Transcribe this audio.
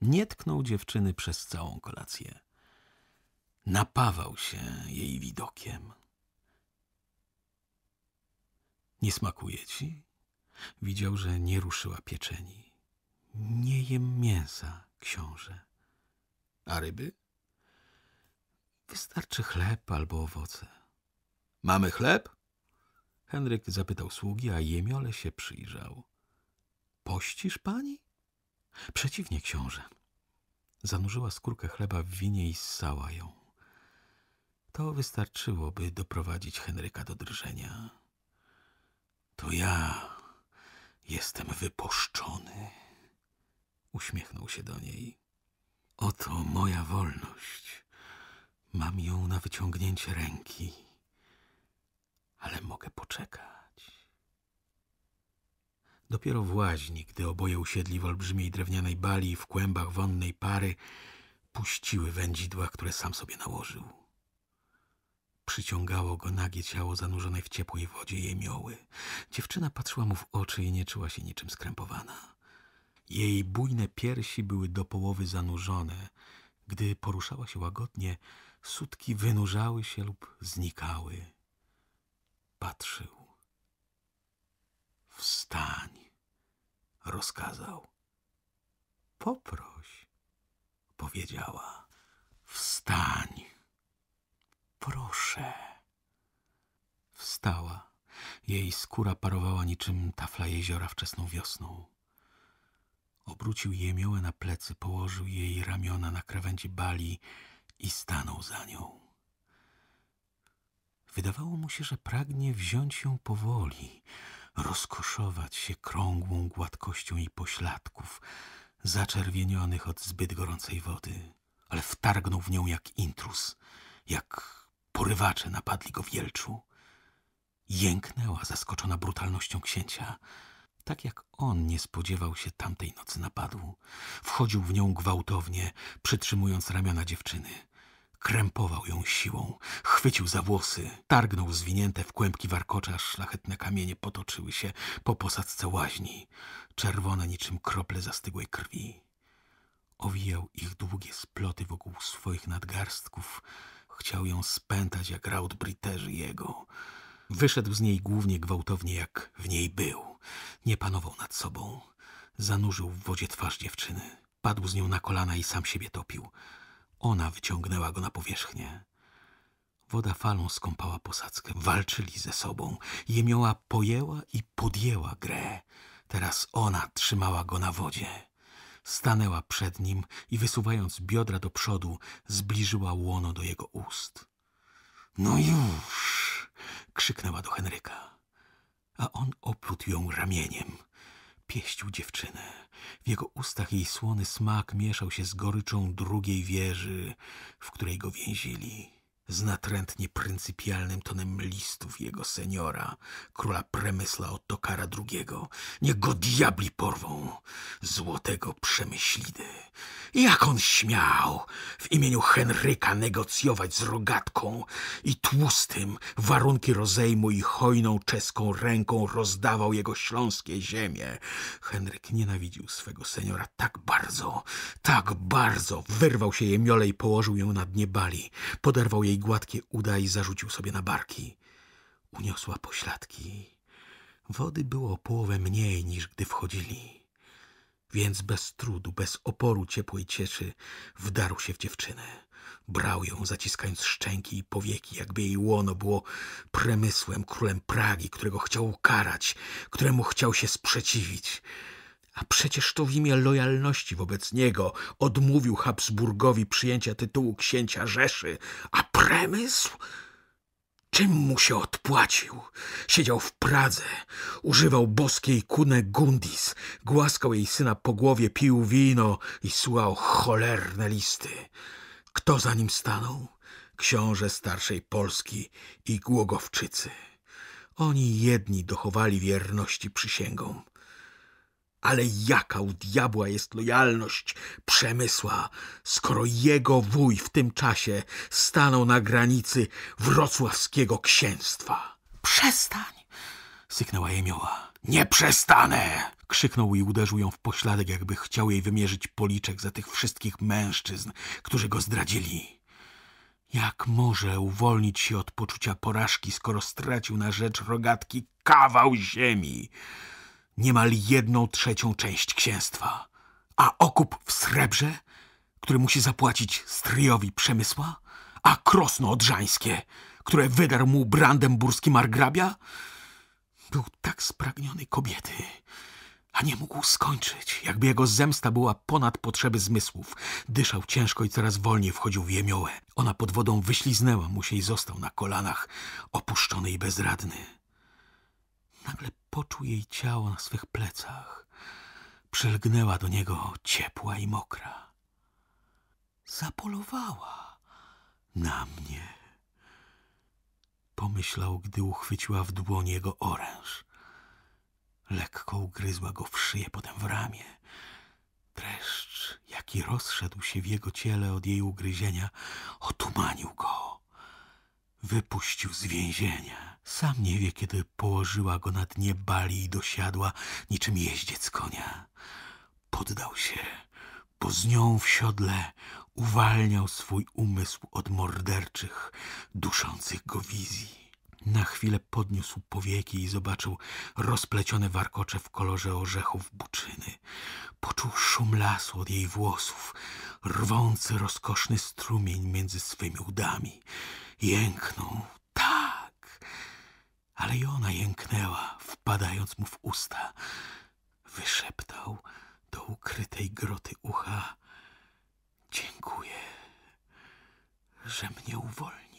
Nie tknął dziewczyny przez całą kolację. Napawał się jej widokiem. Nie smakuje ci? Widział, że nie ruszyła pieczeni. Nie jem mięsa, książę. A ryby? Wystarczy chleb albo owoce. Mamy chleb? Henryk zapytał sługi, a jemiole się przyjrzał. Pościsz pani? Przeciwnie, książę. Zanurzyła skórkę chleba w winie i ssała ją. To wystarczyło, by doprowadzić Henryka do drżenia. To ja jestem wypuszczony. Uśmiechnął się do niej. Oto moja wolność. Mam ją na wyciągnięcie ręki, ale mogę poczekać. Dopiero w łaźni, gdy oboje usiedli w olbrzymiej drewnianej bali w kłębach wonnej pary, puściły wędzidła, które sam sobie nałożył. Przyciągało go nagie ciało zanurzone w ciepłej wodzie jej Dziewczyna patrzyła mu w oczy i nie czuła się niczym skrępowana. Jej bujne piersi były do połowy zanurzone. Gdy poruszała się łagodnie, sutki wynurzały się lub znikały. Patrzył. Wstań rozkazał. Poproś, powiedziała. Wstań. Proszę. Wstała. Jej skóra parowała niczym tafla jeziora wczesną wiosną. Obrócił jemiołę na plecy, położył jej ramiona na krawędzi bali i stanął za nią. Wydawało mu się, że pragnie wziąć ją powoli, rozkoszować się krągłą gładkością i pośladków, zaczerwienionych od zbyt gorącej wody, ale wtargnął w nią jak intrus, jak porywacze napadli go w Jelczu. Jęknęła zaskoczona brutalnością księcia. Tak jak on nie spodziewał się tamtej nocy napadu. Wchodził w nią gwałtownie, przytrzymując ramiona dziewczyny. Krępował ją siłą, chwycił za włosy, targnął zwinięte w kłębki warkocza, szlachetne kamienie potoczyły się po posadzce łaźni, czerwone niczym krople zastygłej krwi. Owijał ich długie sploty wokół swoich nadgarstków, chciał ją spętać jak raut briterzy jego. Wyszedł z niej głównie gwałtownie, jak w niej był. Nie panował nad sobą. Zanurzył w wodzie twarz dziewczyny. Padł z nią na kolana i sam siebie topił. Ona wyciągnęła go na powierzchnię. Woda falą skąpała posadzkę. Walczyli ze sobą. Jemioła pojęła i podjęła grę. Teraz ona trzymała go na wodzie. Stanęła przed nim i wysuwając biodra do przodu, zbliżyła łono do jego ust. No już! krzyknęła do Henryka. A on oplótł ją ramieniem. Pieścił dziewczynę. W jego ustach jej słony smak mieszał się z goryczą drugiej wieży, w której go więzili z natrętnie pryncypialnym tonem listów jego seniora, króla Premysla od Tokara II. Niech go diabli porwą, złotego przemyślidy. Jak on śmiał w imieniu Henryka negocjować z rogatką i tłustym warunki rozejmu i hojną czeską ręką rozdawał jego śląskie ziemie. Henryk nienawidził swego seniora tak bardzo, tak bardzo. Wyrwał się miole i położył ją na dnie bali. Poderwał jej gładkie uda i zarzucił sobie na barki. Uniosła pośladki. Wody było połowę mniej niż gdy wchodzili. Więc bez trudu, bez oporu ciepłej cieczy wdarł się w dziewczynę. Brał ją, zaciskając szczęki i powieki, jakby jej łono było premysłem, królem Pragi, którego chciał ukarać, któremu chciał się sprzeciwić. A przecież to w imię lojalności wobec niego odmówił Habsburgowi przyjęcia tytułu księcia Rzeszy. A premysł? Czym mu się odpłacił? Siedział w Pradze, używał boskiej kunę Gundis, głaskał jej syna po głowie, pił wino i słuchał cholerne listy. Kto za nim stanął? Książę starszej Polski i Głogowczycy. Oni jedni dochowali wierności przysięgom. Ale jaka u diabła jest lojalność przemysła, skoro jego wuj w tym czasie stanął na granicy wrocławskiego księstwa? Przestań! syknęła Jemioła. Nie przestanę! krzyknął i uderzył ją w pośladek, jakby chciał jej wymierzyć policzek za tych wszystkich mężczyzn, którzy go zdradzili. Jak może uwolnić się od poczucia porażki, skoro stracił na rzecz rogatki kawał ziemi? niemal jedną trzecią część księstwa. A okup w srebrze, który musi zapłacić stryjowi Przemysła? A krosno odrzańskie, które wydarł mu brandenburski margrabia? Był tak spragniony kobiety, a nie mógł skończyć, jakby jego zemsta była ponad potrzeby zmysłów. Dyszał ciężko i coraz wolniej wchodził w jemiołę. Ona pod wodą wyśliznęła mu się i został na kolanach, opuszczony i bezradny. Nagle poczuł jej ciało na swych plecach. Przelgnęła do niego ciepła i mokra. Zapolowała na mnie. Pomyślał, gdy uchwyciła w dłoni jego oręż. Lekko ugryzła go w szyję, potem w ramię. Dreszcz, jaki rozszedł się w jego ciele od jej ugryzienia, otumanił go wypuścił z więzienia. Sam nie wie, kiedy położyła go na dnie bali i dosiadła niczym jeździec konia. Poddał się, bo z nią w siodle uwalniał swój umysł od morderczych, duszących go wizji. Na chwilę podniósł powieki i zobaczył rozplecione warkocze w kolorze orzechów buczyny. Poczuł szum lasu od jej włosów, rwący rozkoszny strumień między swymi udami. Jęknął, tak, ale i ona jęknęła, wpadając mu w usta. Wyszeptał do ukrytej groty ucha: Dziękuję, że mnie uwolni.